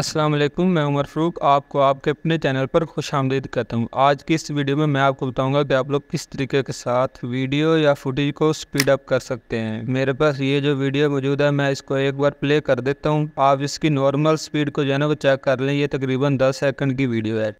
अस्सलाम वालेकुम मैं उमर फ़रूक आपको आपके अपने चैनल पर खुश आमदीद करता हूँ आज की इस वीडियो में मैं आपको बताऊंगा कि आप लोग किस तरीके के साथ वीडियो या फुटेज को स्पीड अप कर सकते हैं मेरे पास ये जो वीडियो मौजूद है मैं इसको एक बार प्ले कर देता हूँ आप इसकी नॉर्मल स्पीड को जो है ना वो चेक कर लें ये तकरीबन दस सेकंड की वीडियो है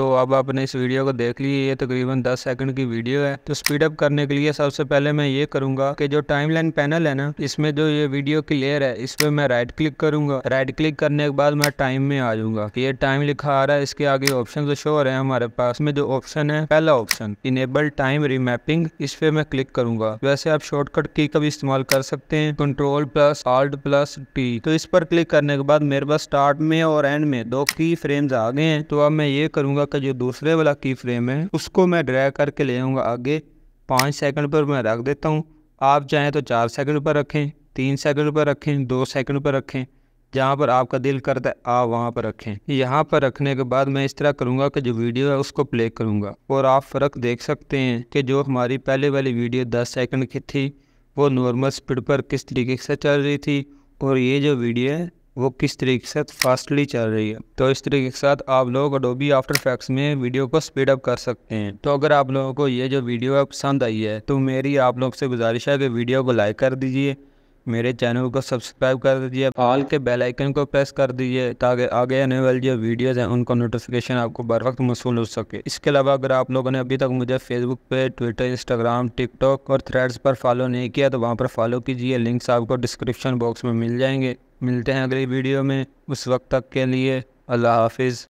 तो अब आपने इस वीडियो को देख ली ये तकरीबन दस सेकंड की वीडियो है तो स्पीड अप करने के लिए सबसे पहले मैं ये करूंगा कि जो टाइम लाइन पैनल है ना इसमें जो ये वीडियो की लेयर है इस पर मैं राइट क्लिक करूंगा राइट क्लिक करने के बाद मैं टाइम में आ जाऊंगा ये टाइम लिखा आ रहा है इसके आगे ऑप्शन तो शो हो रहे हैं हमारे पास में जो ऑप्शन है पहला ऑप्शन इनेबल टाइम रिमैपिंग इस पे मैं क्लिक करूंगा वैसे आप शॉर्टकट की का भी इस्तेमाल कर सकते हैं control plus alt plus T तो इस पर क्लिक करने के बाद मेरे पास स्टार्ट में और एंड में दो की फ्रेम्स आ गए हैं तो अब मैं ये करूंगा का जो दूसरे वाला की फ्रेम है उसको मैं ड्रैग करके ले आऊँगा आगे पाँच सेकंड पर मैं रख देता हूँ आप चाहें तो चार सेकंड पर रखें तीन सेकंड पर रखें दो सेकंड पर रखें जहाँ पर आपका दिल करता है आप वहाँ पर रखें यहाँ पर रखने के बाद मैं इस तरह करूँगा कि जो वीडियो है उसको प्ले करूँगा और आप फ़र्क देख सकते हैं कि जो हमारी पहले वाली वीडियो दस सेकेंड की थी वो नॉर्मल स्पीड पर किस तरीके से चल रही थी और ये जो वीडियो है वो किस तरीके से फास्टली चल रही है तो इस तरीके के साथ आप लोग अडोबी आफ्टर फैक्स में वीडियो को स्पीड अप कर सकते हैं तो अगर आप लोगों को ये जो वीडियो है पसंद आई है तो मेरी आप लोग से गुजारिश है कि वीडियो को लाइक कर दीजिए मेरे चैनल को सब्सक्राइब कर दीजिए ऑल के बेल आइकन को प्रेस कर दीजिए ताकि आगे आने वाली जो वीडियोस हैं उनका नोटिफिकेशन आपको बर वक्त मौसू हो सके इसके अलावा अगर आप लोगों ने अभी तक मुझे फेसबुक पे ट्विटर इंस्टाग्राम टिकटॉक और थ्रेड्स पर फॉलो नहीं किया तो वहाँ पर फॉलो कीजिए लिंक्स आपको डिस्क्रिप्शन बॉक्स में मिल जाएंगे मिलते हैं अगली वीडियो में उस वक्त तक के लिए अल्लाह हाफिज़